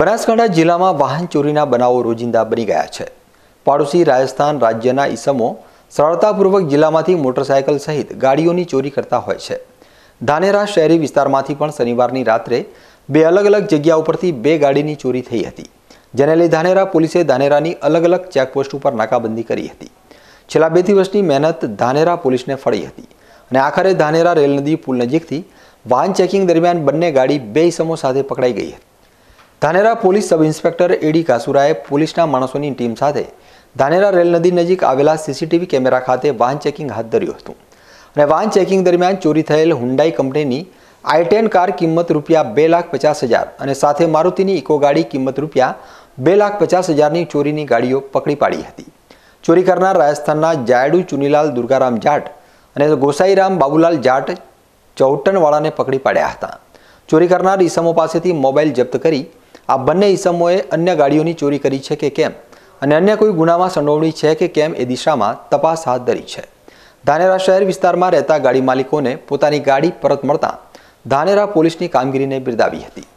બનાસકાંઠા જિલ્લામાં વાહન ચોરીના બનાવો રોજિંદા બની ગયા છે પાડોશી રાજસ્થાન રાજ્યના ઈસમો સરળતાપૂર્વક જિલ્લામાંથી મોટરસાયકલ સહિત ગાડીઓની ચોરી કરતા હોય છે ધાનેરા શહેરી વિસ્તારમાંથી પણ શનિવારની રાત્રે બે અલગ અલગ જગ્યા ઉપરથી બે ગાડીની ચોરી થઈ હતી જેને લઈ ધાનેરા પોલીસે ધાનેરાની અલગ અલગ ચેકપોસ્ટ ઉપર નાકાબંધી કરી હતી છેલ્લા બે દિવસની મહેનત ધાનેરા પોલીસને ફળી હતી અને આખરે ધાનેરા રેલ નદી પુલ નજીકથી વાહન ચેકિંગ દરમિયાન બંને ગાડી બે ઇસમો સાથે પકડાઈ ગઈ હતી Dhanera police sub inspector A D કાસુરાએ પોલીસના માણસોની ટીમ સાથે ધાનેરા રેલ નદી નજીક આવેલા સીસીટીવી કેમેરા ખાતે વાહન ચેકિંગ હાથ ધર્યું હતું અને વાહન ચેકિંગ દરમિયાન ચોરી થયેલ હુન્ડાઈ કંપનીની આઈ કાર કિંમત રૂપિયા બે લાખ પચાસ હજાર અને સાથે મારુતિની ઇકો ગાડી કિંમત રૂપિયા બે લાખ પચાસ હજારની ચોરીની ગાડીઓ પકડી પાડી હતી ચોરી કરનાર રાજસ્થાનના જાયડુ ચુનીલાલ દુર્ગારામ જાટ અને ગોસાઈરામ બાબુલાલ જાટ ચૌટનવાળાને પકડી પાડ્યા હતા ચોરી કરનાર ઈસમો પાસેથી મોબાઈલ જપ્ત કરી આ બંને ઇસમોએ અન્ય ગાડીઓની ચોરી કરી છે કે કેમ અને અન્ય કોઈ ગુનામાં સંડોવણી છે કે કેમ એ દિશામાં તપાસ હાથ ધરી છે ધાનેરા શહેર વિસ્તારમાં રહેતા ગાડી માલિકોને પોતાની ગાડી પરત મળતા ધાનેરા પોલીસની કામગીરીને બિરદાવી હતી